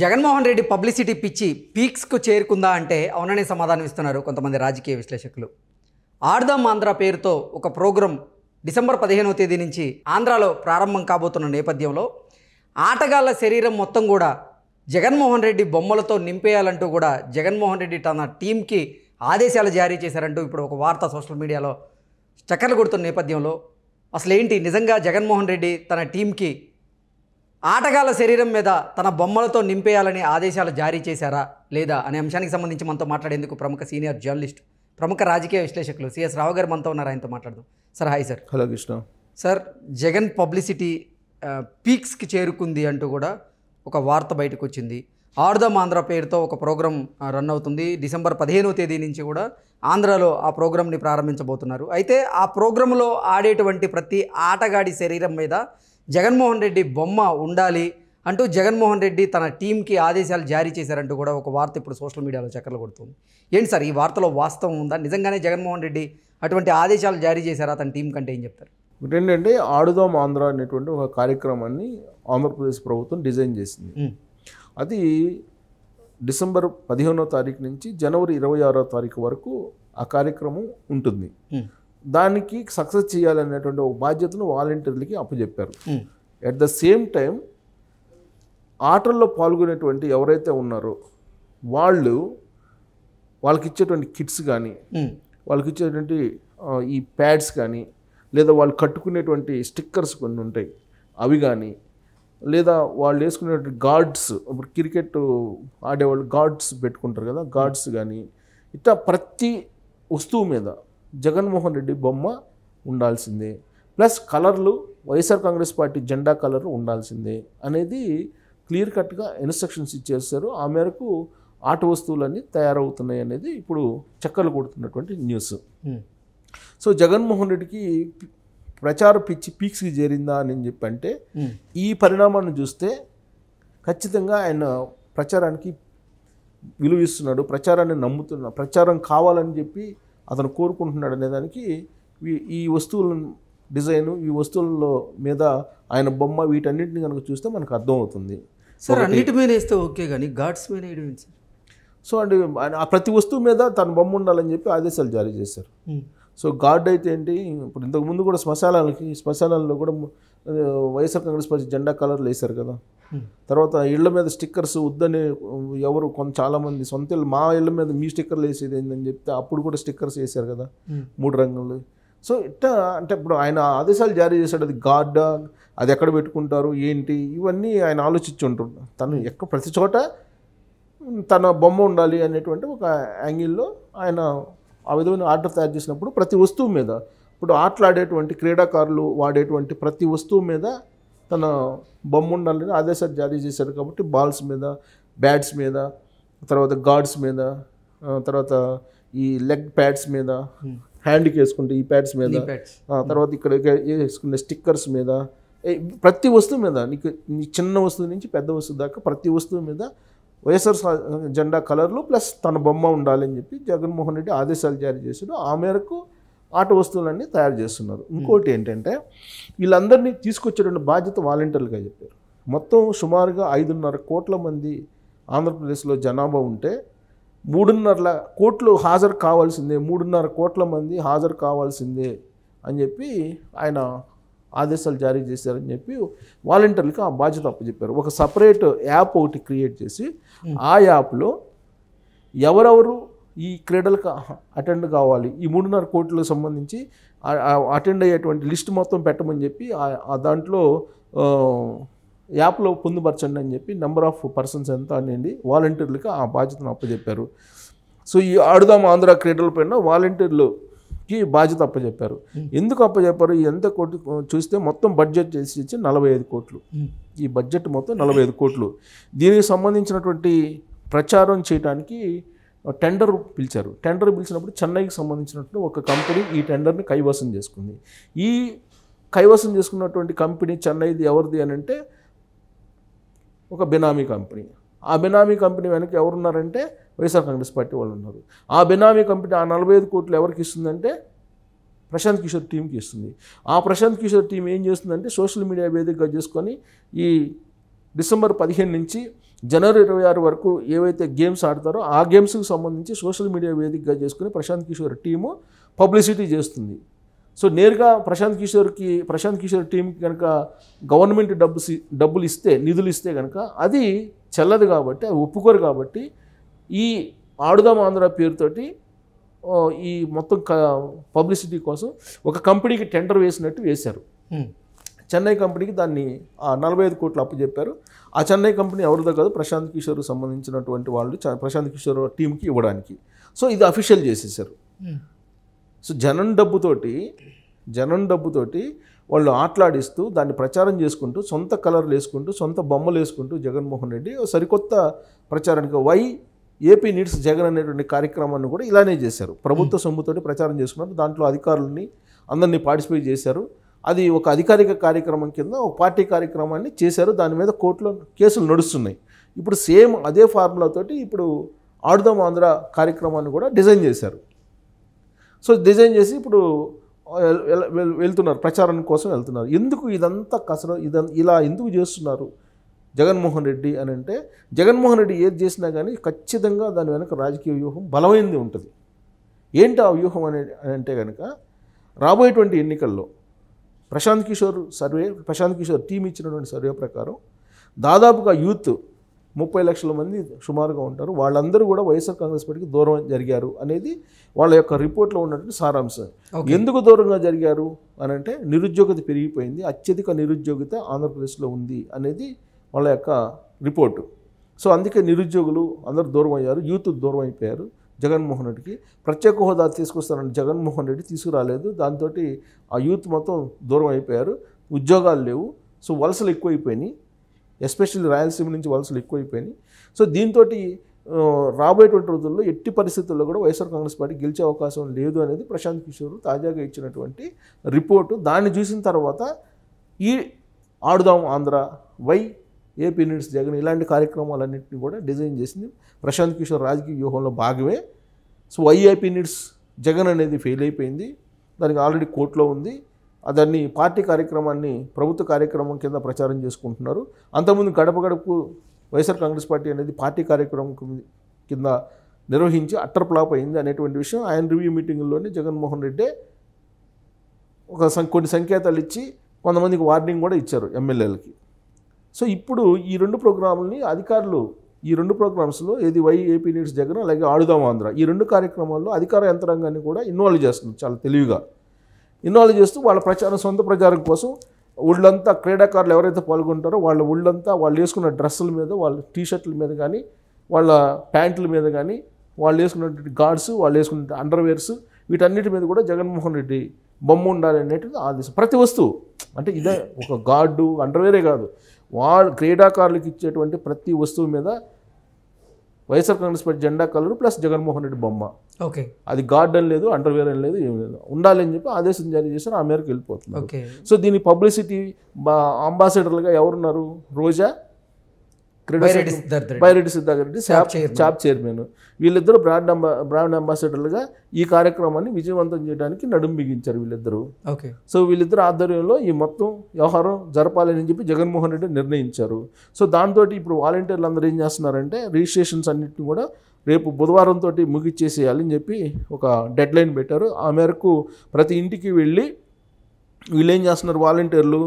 Jaganmohan Reddy publicity పిచ్చి పీక్స్కు చేరుకుందా అంటే అవుననే సమాధానం ఇస్తున్నారు కొంతమంది రాజకీయ విశ్లేషకులు ఆర్దాం ఆంధ్ర పేరుతో ఒక ప్రోగ్రాం డిసెంబర్ పదిహేనవ తేదీ నుంచి ఆంధ్రాలో ప్రారంభం కాబోతున్న నేపథ్యంలో ఆటగాళ్ల శరీరం మొత్తం కూడా జగన్మోహన్ రెడ్డి బొమ్మలతో నింపేయాలంటూ కూడా జగన్మోహన్ రెడ్డి తన టీంకి ఆదేశాలు జారీ చేశారంటూ ఇప్పుడు ఒక వార్త సోషల్ మీడియాలో చక్కర్లు కొడుతున్న నేపథ్యంలో అసలు ఏంటి నిజంగా జగన్మోహన్ రెడ్డి తన టీంకి ఆటగాళ్ల శరీరం మీద తన బొమ్మలతో నింపేయాలని ఆదేశాలు జారీ చేశారా లేదా అనే అంశానికి సంబంధించి మనతో మాట్లాడేందుకు ప్రముఖ సీనియర్ జర్నలిస్ట్ ప్రముఖ రాజకీయ విశ్లేషకులు సిఎస్ రావు గారు మనతో ఉన్నారు ఆయనతో మాట్లాడదాం sir hi sir hello Krishna sir Jagan publicity పీక్స్కి చేరుకుంది అంటూ కూడా ఒక వార్త బయటకు వచ్చింది ఆర్దమ్ ఆంధ్ర పేరుతో ఒక ప్రోగ్రాం రన్ అవుతుంది డిసెంబర్ పదిహేనవ తేదీ నుంచి కూడా ఆంధ్రాలో ఆ ప్రోగ్రాంని ప్రారంభించబోతున్నారు అయితే ఆ ప్రోగ్రాంలో ఆడేటువంటి ప్రతి ఆటగాడి శరీరం మీద జగన్మోహన్ రెడ్డి బొమ్మ ఉండాలి అంటూ జగన్మోహన్ రెడ్డి తన టీంకి ఆదేశాలు జారీ చేశారంటూ కూడా ఒక వార్త ఇప్పుడు సోషల్ మీడియాలో చక్కర్లు కొడుతుంది ఏంటి సార్ ఈ వార్తలో వాస్తవం ఉందా నిజంగానే జగన్మోహన్ రెడ్డి అటువంటి ఆదేశాలు జారీ చేశారా తన టీం కంటే ఏం చెప్తారు ఏంటంటే ఆడుదాం ఆంధ్ర అనేటువంటి ఒక కార్యక్రమాన్ని ఆంధ్రప్రదేశ్ ప్రభుత్వం డిజైన్ చేసింది అది డిసెంబర్ పదిహేనో తారీఖు నుంచి జనవరి ఇరవై ఆరో తారీఖు వరకు ఆ కార్యక్రమం ఉంటుంది దానికి సక్సెస్ చేయాలనేటువంటి ఒక బాధ్యతను వాలంటీర్లకి అప్పచెప్పారు అట్ ద సేమ్ టైం ఆటల్లో పాల్గొనేటువంటి ఎవరైతే ఉన్నారో వాళ్ళు వాళ్ళకి ఇచ్చేటువంటి కిట్స్ కానీ hmm. వాళ్ళకి ఇచ్చేటువంటి ఈ ప్యాడ్స్ కానీ లేదా వాళ్ళు కట్టుకునేటువంటి స్టిక్కర్స్ కొన్ని ఉంటాయి అవి కానీ లేదా వాళ్ళు వేసుకునేటువంటి గార్డ్స్ ఇప్పుడు క్రికెట్ ఆడేవాళ్ళు గార్డ్స్ పెట్టుకుంటారు కదా గార్డ్స్ కానీ ఇట్లా ప్రతి వస్తువు మీద జగన్మోహన్ రెడ్డి బొమ్మ ఉండాల్సిందే ప్లస్ కలర్లు వైఎస్ఆర్ కాంగ్రెస్ పార్టీ జెండా కలర్ ఉండాల్సిందే అనేది క్లియర్ కట్గా ఇన్స్ట్రక్షన్స్ ఇచ్చేస్తారు ఆ మేరకు ఆట వస్తువులన్నీ తయారవుతున్నాయి అనేది ఇప్పుడు చక్కలు కొడుతున్నటువంటి న్యూస్ సో జగన్మోహన్ రెడ్డికి ప్రచార పిచ్చి పీక్స్కి చేరిందా అని చెప్పి అంటే ఈ పరిణామాన్ని చూస్తే ఖచ్చితంగా ఆయన ప్రచారానికి విలువిస్తున్నాడు ప్రచారాన్ని నమ్ముతున్నాడు ప్రచారం కావాలని చెప్పి అతను కోరుకుంటున్నాడు అనేదానికి ఈ వస్తువుల డిజైన్ ఈ వస్తువుల్లో మీద ఆయన బొమ్మ వీటన్నింటిని కనుక చూస్తే మనకు అర్థమవుతుంది సార్ అన్నిటి మీద వేస్తే ఓకే కానీ గాడ్స్ మీద వేయడం సో అండ్ ప్రతి వస్తువు మీద తన బొమ్మ ఉండాలని చెప్పి ఆదేశాలు జారీ చేశారు సో గాడ్ అయితే ఏంటి ఇప్పుడు ఇంతకుముందు కూడా శ్మశానాలకి శ్మశానాల్లో కూడా వైఎస్ఆర్ కాంగ్రెస్ పార్టీ జెండా కలర్లు వేశారు కదా తర్వాత ఇళ్ల మీద స్టిక్కర్స్ వద్దని ఎవరు కొంత చాలామంది సొంత ఇళ్ళు మా ఇళ్ళ మీద మీ స్టిక్కర్లు వేసేది ఏందని చెప్తే అప్పుడు కూడా స్టిక్కర్స్ వేశారు కదా మూడు రంగులు సో ఇట్టా అంటే ఇప్పుడు ఆయన ఆదేశాలు జారీ చేశాడు అది గార్డా అది ఎక్కడ పెట్టుకుంటారు ఏంటి ఇవన్నీ ఆయన ఆలోచించుంటుంది తను ఎక్కడ ప్రతి చోట తన బొమ్మ ఉండాలి అనేటువంటి ఒక యాంగిల్లో ఆయన ఆ విధమైన ఆర్డర్ తయారు చేసినప్పుడు ప్రతి వస్తువు మీద ఇప్పుడు ఆటలాడేటువంటి క్రీడాకారులు వాడేటువంటి ప్రతి వస్తువు మీద తన బొమ్మ ఉండాలని ఆదేశాలు జారీ చేశారు కాబట్టి బాల్స్ మీద బ్యాట్స్ మీద తర్వాత గాడ్స్ మీద తర్వాత ఈ లెగ్ ప్యాడ్స్ మీద hmm. హ్యాండ్కి వేసుకుంటే ఈ ప్యాడ్స్ మీద తర్వాత ఇక్కడ వేసుకునే స్టిక్కర్స్ మీద ప్రతి వస్తువు మీద నీకు నీ చిన్న వస్తువు నుంచి పెద్ద వస్తువు దాకా ప్రతి వస్తువు మీద వైఎస్ఆర్ జెండా కలర్లు ప్లస్ తన బొమ్మ ఉండాలని చెప్పి జగన్మోహన్ రెడ్డి ఆదేశాలు జారీ చేశాడు ఆ మేరకు ఆట వస్తువులన్నీ తయారు చేస్తున్నారు ఇంకోటి ఏంటంటే వీళ్ళందరినీ తీసుకొచ్చేటువంటి బాధ్యత వాలంటీర్లుగా చెప్పారు మొత్తం సుమారుగా ఐదున్నర కోట్ల మంది ఆంధ్రప్రదేశ్లో జనాభా ఉంటే మూడున్నర కోట్లు హాజరు కావాల్సిందే మూడున్నర కోట్ల మంది హాజరు కావాల్సిందే అని చెప్పి ఆయన ఆదేశాలు జారీ చేశారని చెప్పి వాలంటీర్లకు ఆ బాధ్యత అప్పచెప్పారు ఒక సపరేట్ యాప్ ఒకటి క్రియేట్ చేసి ఆ యాప్లో ఎవరెవరు ఈ క్రీడలకు అటెండ్ కావాలి ఈ మూడున్నర కోట్లకు సంబంధించి అటెండ్ అయ్యేటువంటి లిస్ట్ మొత్తం పెట్టమని చెప్పి దాంట్లో యాప్లో పొందుపరచండి అని చెప్పి నెంబర్ ఆఫ్ పర్సన్స్ ఎంత అనేది వాలంటీర్లకి ఆ బాధ్యతను అప్పచెప్పారు సో ఈ ఆడుదాం ఆంధ్ర క్రీడల పైన వాలంటీర్లుకి బాధ్యత అప్పచెప్పారు ఎందుకు అప్పచెప్పారు ఎంత కోటి చూస్తే మొత్తం బడ్జెట్ చేసి ఇచ్చి నలభై ఐదు కోట్లు ఈ బడ్జెట్ మొత్తం నలభై ఐదు కోట్లు దీనికి సంబంధించినటువంటి ప్రచారం చేయడానికి టెండర్ పిలిచారు టెండర్ పిలిచినప్పుడు చెన్నైకి సంబంధించినట్టు ఒక కంపెనీ ఈ టెండర్ని కైవసం చేసుకుంది ఈ కైవసం చేసుకున్నటువంటి కంపెనీ చెన్నైది ఎవరిది అని అంటే ఒక బెనామీ కంపెనీ ఆ బెనామీ కంపెనీ వెనక ఎవరున్నారంటే వైఎస్ఆర్ కాంగ్రెస్ పార్టీ వాళ్ళు ఉన్నారు ఆ బెనామీ కంపెనీ ఆ నలభై ఐదు కోట్లు ఎవరికి ఇస్తుందంటే ప్రశాంత్ కిషోర్ టీంకి ఇస్తుంది ఆ ప్రశాంత్ కిషోర్ టీం ఏం చేస్తుందంటే సోషల్ మీడియా వేదికగా చేసుకొని ఈ డిసెంబర్ పదిహేను నుంచి జనవరి ఇరవై ఆరు వరకు ఏవైతే గేమ్స్ ఆడతారో ఆ గేమ్స్కి సంబంధించి సోషల్ మీడియా వేదికగా చేసుకుని ప్రశాంత్ కిషోర్ టీము పబ్లిసిటీ చేస్తుంది సో నేరుగా ప్రశాంత్ కిషోర్కి ప్రశాంత్ కిషోర్ టీంకి కనుక గవర్నమెంట్ డబ్బు డబ్బులు ఇస్తే నిధులు ఇస్తే కనుక అది చెల్లదు కాబట్టి అది ఒప్పుకోరు కాబట్టి ఈ ఆడుదాం ఆంధ్ర పేరుతోటి ఈ మొత్తం పబ్లిసిటీ కోసం ఒక కంపెనీకి టెండర్ వేసినట్టు వేశారు చెన్నై కంపెనీకి దాన్ని నలభై ఐదు కోట్లు అప్పు చెప్పారు ఆ చెన్నై కంపెనీ ఎవరిదో కాదు ప్రశాంత్ కిషోర్ సంబంధించినటువంటి వాళ్ళు ప్రశాంత్ కిషోర్ టీంకి ఇవ్వడానికి సో ఇది అఫీషియల్ చేసేసారు సో జనం డబ్బుతోటి జనం డబ్బుతోటి వాళ్ళు ఆటలాడిస్తూ దాన్ని ప్రచారం చేసుకుంటూ సొంత కలర్లు వేసుకుంటూ సొంత బొమ్మలు వేసుకుంటూ జగన్మోహన్ రెడ్డి సరికొత్త ప్రచారానికి వై ఏపీ నీడ్స్ జగన్ అనేటువంటి కార్యక్రమాన్ని కూడా ఇలానే చేశారు ప్రభుత్వ సొమ్ముతోటి ప్రచారం చేసుకున్నారు దాంట్లో అధికారులని అందరినీ పార్టిసిపేట్ చేశారు అది ఒక అధికారిక కార్యక్రమం కింద ఒక పార్టీ కార్యక్రమాన్ని చేశారు దాని మీద కోర్టులో కేసులు నడుస్తున్నాయి ఇప్పుడు సేమ్ అదే ఫార్ములాతోటి ఇప్పుడు ఆడుదాం ఆంధ్ర కార్యక్రమాన్ని కూడా డిజైన్ చేశారు సో డిజైన్ చేసి ఇప్పుడు వెళ్తున్నారు ప్రచారం కోసం వెళ్తున్నారు ఎందుకు ఇదంతా కసర ఇదం ఇలా ఎందుకు చేస్తున్నారు జగన్మోహన్ రెడ్డి అని అంటే జగన్మోహన్ రెడ్డి ఏది చేసినా కానీ ఖచ్చితంగా దాని వెనక రాజకీయ వ్యూహం బలమైనది ఉంటుంది ఏంటి ఆ వ్యూహం అనే అంటే కనుక రాబోయేటువంటి ఎన్నికల్లో ప్రశాంత్ కిషోర్ సర్వే ప్రశాంత్ కిషోర్ టీం ఇచ్చినటువంటి సర్వే ప్రకారం దాదాపుగా యూత్ ముప్పై లక్షల మంది సుమారుగా ఉంటారు వాళ్ళందరూ కూడా వైఎస్ఆర్ కాంగ్రెస్ పార్టీకి దూరం జరిగారు అనేది వాళ్ళ యొక్క రిపోర్ట్లో ఉన్నటువంటి సారాంశం ఎందుకు దూరంగా జరిగారు అని అంటే నిరుద్యోగత పెరిగిపోయింది అత్యధిక నిరుద్యోగిత ఆంధ్రప్రదేశ్లో ఉంది అనేది వాళ్ళ యొక్క రిపోర్టు సో అందుకే నిరుద్యోగులు అందరు దూరం అయ్యారు యూత్ దూరం అయిపోయారు జగన్మోహన్ రెడ్డికి ప్రత్యేక హోదా తీసుకొస్తానని జగన్మోహన్ రెడ్డి తీసుకురాలేదు దాంతో ఆ యూత్ మొత్తం దూరం అయిపోయారు ఉద్యోగాలు లేవు సో వలసలు ఎక్కువైపోయినాయి ఎస్పెషల్లీ రాయలసీమ నుంచి వలసలు ఎక్కువైపోయినాయి సో దీంతో రాబోయేటువంటి రోజుల్లో ఎట్టి పరిస్థితుల్లో కూడా వైఎస్ఆర్ కాంగ్రెస్ పార్టీ గెలిచే అవకాశం లేదు అనేది ప్రశాంత్ కిషోర్ తాజాగా ఇచ్చినటువంటి రిపోర్టు దాన్ని చూసిన తర్వాత ఈ Aadudam Andhra why AP needs Jagan ఇలాంటి కార్యక్రమాలన్నింటినీ కూడా డిజైన్ చేసింది ప్రశాంత్ కిషోర్ రాజకీయ వ్యూహంలో భాగమే సో వైఏపీ నీడ్స్ జగన్ అనేది ఫెయిల్ అయిపోయింది దానికి ఆల్రెడీ కోర్టులో ఉంది దాన్ని పార్టీ కార్యక్రమాన్ని ప్రభుత్వ కార్యక్రమం కింద ప్రచారం చేసుకుంటున్నారు అంతకుముందు గడప గడపకు వైఎస్ఆర్ కాంగ్రెస్ పార్టీ అనేది పార్టీ కార్యక్రమం కింద నిర్వహించి అట్టర్ ఫ్లాప్ అయింది అనేటువంటి విషయం ఆయన రివ్యూ మీటింగ్లోనే జగన్మోహన్ రెడ్డి ఒక కొన్ని సంకేతాలు ఇచ్చి కొంతమందికి వార్నింగ్ కూడా ఇచ్చారు ఎమ్మెల్యేలకి సో ఇప్పుడు ఈ రెండు ప్రోగ్రాములని అధికారులు ఈ రెండు ప్రోగ్రామ్స్లో ఏది వై ఏపీ నీడ్స్ జగన్ అలాగే ఆడుదాం ఆంధ్ర ఈ రెండు కార్యక్రమాల్లో అధికార యంత్రాంగాన్ని కూడా ఇన్వాల్వ్ చేస్తుంది చాలా తెలివిగా ఇన్వాల్వ్ చేస్తూ వాళ్ళ ప్రచారం సొంత ప్రచారం కోసం ఒళ్ళంతా క్రీడాకారులు ఎవరైతే పాల్గొంటారో వాళ్ళ ఒళ్ళంతా వాళ్ళు వేసుకున్న డ్రెస్సుల మీద వాళ్ళ టీషర్ట్ల మీద కానీ వాళ్ళ ప్యాంట్ల మీద కానీ వాళ్ళు వేసుకున్నటువంటి గార్డ్స్ వాళ్ళు వేసుకున్న అండర్వేర్స్ వీటన్నిటి మీద కూడా జగన్మోహన్ రెడ్డి బొమ్మ ఉండాలి అనేటిది ఆదేశం ప్రతి వస్తువు అంటే ఇదే ఒక గార్డు అండర్వేరే కాదు వాళ్ళు క్రీడాకారులకు ఇచ్చేటువంటి ప్రతి వస్తువు మీద వైఎస్ఆర్ కాంగ్రెస్ పార్టీ జెండా కలర్ ప్లస్ జగన్మోహన్ రెడ్డి బొమ్మ ఓకే అది గార్డెన్ లేదు అండర్వేర్ అని లేదు ఏం లేదు ఉండాలని చెప్పి ఆదేశం జారీ చేశారు ఆ మేరకు వెళ్ళిపోతుంది సో దీని పబ్లిసిటీ అంబాసిడర్లుగా ఎవరున్నారు రోజా బైరెడ్డి సిద్ధాకరెడ్డి షాప్ చైర్మన్ వీళ్ళిద్దరూ బ్రాండ్ అంబా బ్రాండ్ అంబాసిడర్లుగా ఈ కార్యక్రమాన్ని విజయవంతం చేయడానికి నడుం బిగించారు వీళ్ళిద్దరూ ఓకే సో వీళ్ళిద్దరు ఆధ్వర్యంలో ఈ మొత్తం వ్యవహారం జరపాలని చెప్పి జగన్మోహన్ రెడ్డి నిర్ణయించారు సో దాంతో ఇప్పుడు వాలంటీర్లు అందరూ ఏం చేస్తున్నారంటే రిజిస్ట్రేషన్స్ అన్నింటిని కూడా రేపు బుధవారం తోటి ముగిచ్చేసేయాలని చెప్పి ఒక డెడ్ లైన్ పెట్టారు ఆ మేరకు ప్రతి ఇంటికి వెళ్ళి వీళ్ళు ఏం చేస్తున్నారు వాలంటీర్లు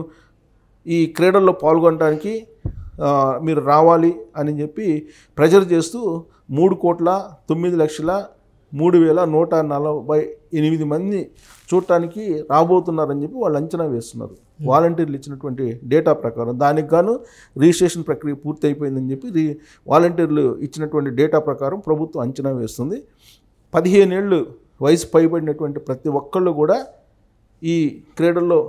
ఈ క్రీడల్లో పాల్గొనడానికి మీరు రావాలి అని చెప్పి ప్రెజర్ చేస్తూ మూడు కోట్ల తొమ్మిది లక్షల మూడు వేల నూట నలభై ఎనిమిది మంది చూడటానికి రాబోతున్నారని చెప్పి వాళ్ళు అంచనా వేస్తున్నారు వాలంటీర్లు ఇచ్చినటువంటి డేటా ప్రకారం దానికి గాను రిజిస్ట్రేషన్ ప్రక్రియ పూర్తి అయిపోయిందని చెప్పి రీ వాలంటీర్లు ఇచ్చినటువంటి డేటా ప్రకారం ప్రభుత్వం అంచనా వేస్తుంది పదిహేనేళ్ళు వయసు పైబడినటువంటి ప్రతి ఒక్కళ్ళు కూడా ఈ క్రీడల్లో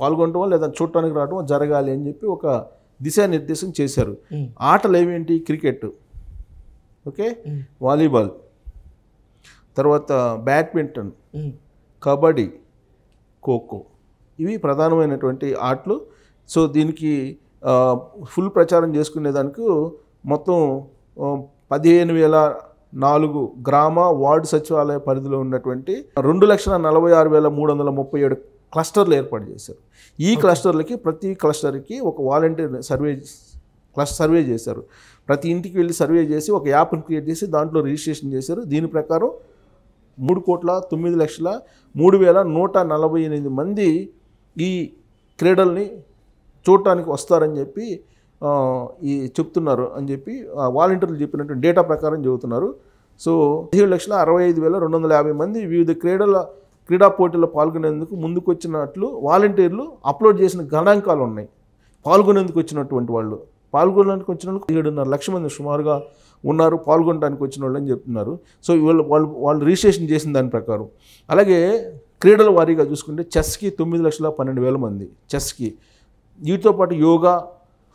పాల్గొనడం లేదా చూడటానికి రావడం జరగాలి అని చెప్పి ఒక దిశానిర్దేశం చేశారు ఆటలు ఏమేంటి క్రికెట్ ఓకే వాలీబాల్ తర్వాత బ్యాడ్మింటన్ కబడ్డీ ఖోఖో ఇవి ప్రధానమైనటువంటి ఆటలు సో దీనికి ఫుల్ ప్రచారం చేసుకునేదానికి మొత్తం పదిహేను వేల నాలుగు గ్రామ వార్డు సచివాలయ పరిధిలో ఉన్నటువంటి రెండు లక్షల నలభై ఆరు వేల మూడు వందల ముప్పై ఏడు క్లస్టర్లు ఏర్పాటు చేశారు ఈ క్లస్టర్లకి ప్రతి క్లస్టర్కి ఒక వాలంటీర్ సర్వే క్లస్ సర్వే చేశారు ప్రతి ఇంటికి వెళ్ళి సర్వే చేసి ఒక యాప్ని క్రియేట్ చేసి దాంట్లో రిజిస్ట్రేషన్ చేశారు దీని ప్రకారం మూడు కోట్ల తొమ్మిది లక్షల మూడు వేల నూట నలభై ఎనిమిది మంది ఈ క్రీడల్ని చూడటానికి వస్తారని చెప్పి ఈ చెప్తున్నారు అని చెప్పి వాలంటీర్లు చెప్పినటువంటి డేటా ప్రకారం చెబుతున్నారు సో పదిహేడు లక్షల అరవై ఐదు వేల రెండు వందల యాభై మంది వివిధ క్రీడల క్రీడా పోటీల్లో పాల్గొనేందుకు ముందుకు వచ్చినట్లు వాలంటీర్లు అప్లోడ్ చేసిన గణాంకాలు ఉన్నాయి పాల్గొనేందుకు వచ్చినటువంటి వాళ్ళు పాల్గొనడానికి వచ్చిన వాళ్ళు ఏడున్నర లక్ష మంది సుమారుగా ఉన్నారు పాల్గొనడానికి వచ్చిన వాళ్ళు అని చెప్తున్నారు సో వీళ్ళు వాళ్ళు వాళ్ళు రిజిస్ట్రేషన్ చేసిన దాని ప్రకారం అలాగే క్రీడల వారీగా చూసుకుంటే చెస్కి తొమ్మిది లక్షల పన్నెండు వేల మంది చెస్కి వీటితో పాటు యోగా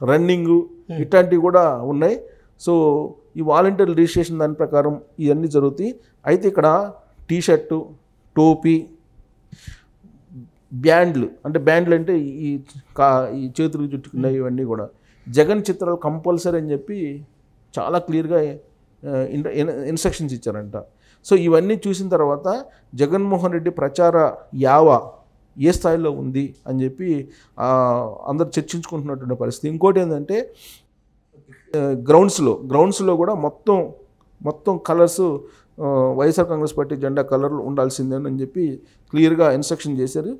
రన్నింగు ఇట్లాంటివి కూడా ఉన్నాయి సో ఈ వాలంటీర్ రిజిస్ట్రేషన్ దాని ప్రకారం ఇవన్నీ జరుగుతాయి అయితే ఇక్కడ టీ షర్టు టోపీ బ్యాండ్లు అంటే బ్యాండ్లు అంటే ఈ కా ఈ చేతులు చుట్టుకున్న ఇవన్నీ కూడా జగన్ చిత్రాలు కంపల్సరీ అని చెప్పి చాలా క్లియర్గా ఇన్స్ట్రక్షన్స్ ఇచ్చారంట సో ఇవన్నీ చూసిన తర్వాత జగన్మోహన్ రెడ్డి ప్రచార యావ ఏ స్థాయిలో ఉంది అని చెప్పి అందరు చర్చించుకుంటున్నటువంటి పరిస్థితి ఇంకోటి ఏంటంటే గ్రౌండ్స్లో గ్రౌండ్స్లో కూడా మొత్తం మొత్తం కలర్స్ వైఎస్ఆర్ కాంగ్రెస్ పార్టీ జెండా కలర్లు ఉండాల్సిందేనని చెప్పి క్లియర్గా ఇన్స్ట్రక్షన్ చేశారు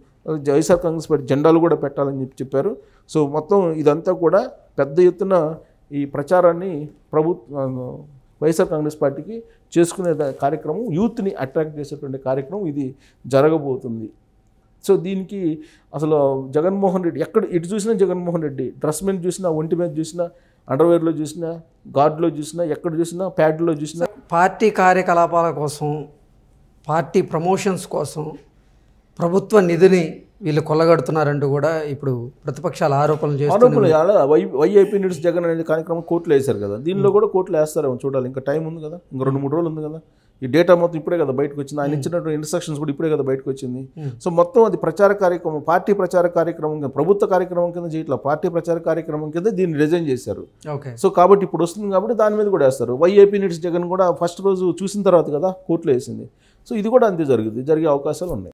వైఎస్ఆర్ కాంగ్రెస్ పార్టీ జెండాలు కూడా పెట్టాలని చెప్పి చెప్పారు సో మొత్తం ఇదంతా కూడా పెద్ద ఎత్తున ఈ ప్రచారాన్ని ప్రభుత్వ వైఎస్ఆర్ కాంగ్రెస్ పార్టీకి చేసుకునే కార్యక్రమం యూత్ని అట్రాక్ట్ చేసేటువంటి కార్యక్రమం ఇది జరగబోతుంది సో దీనికి అసలు జగన్మోహన్ రెడ్డి ఎక్కడ ఇటు చూసినా జగన్మోహన్ రెడ్డి డ్రెస్ మీద చూసినా ఒంటి మీద చూసినా అండర్వేర్లో చూసినా గాడ్లో చూసినా ఎక్కడ చూసినా ప్యాడ్లో చూసినా పార్టీ కార్యకలాపాల కోసం పార్టీ ప్రమోషన్స్ కోసం ప్రభుత్వ నిధిని వీళ్ళు కొల్లగడుతున్నారంటూ కూడా ఇప్పుడు ప్రతిపక్షాలు ఆరోపణలు చేస్తున్నారు వైఐపీ నిడ్స్ జగన్ అనే కార్యక్రమం కోర్టులు వేశారు కదా దీనిలో కూడా కోర్టులు వేస్తారేమో చూడాలి ఇంకా టైం ఉంది కదా ఇంకా రెండు మూడు రోజులు ఉంది కదా ఈ డేటా మొత్తం ఇప్పుడే కదా బయటకు వచ్చింది ఆయన hmm. ఇచ్చినటువంటి ఇన్స్ట్రక్షన్స్ కూడా ఇప్పుడే కదా బయటకు వచ్చింది hmm. సో మొత్తం అది ప్రచార కార్యక్రమం పార్టీ ప్రచార కార్యక్రమం ప్రభుత్వ కార్యక్రమం కింద చేయట్లా పార్టీ ప్రచార కార్యక్రమం కింద దీన్ని డిజైన్ చేశారు సో కాబట్టి ఇప్పుడు వస్తుంది కాబట్టి దాని మీద కూడా వేస్తారు వైఏపీ నీట్స్ జగన్ కూడా ఫస్ట్ రోజు చూసిన తర్వాత కదా కోర్టులో వేసింది సో ఇది కూడా అంతే జరుగుతుంది జరిగే అవకాశాలు ఉన్నాయి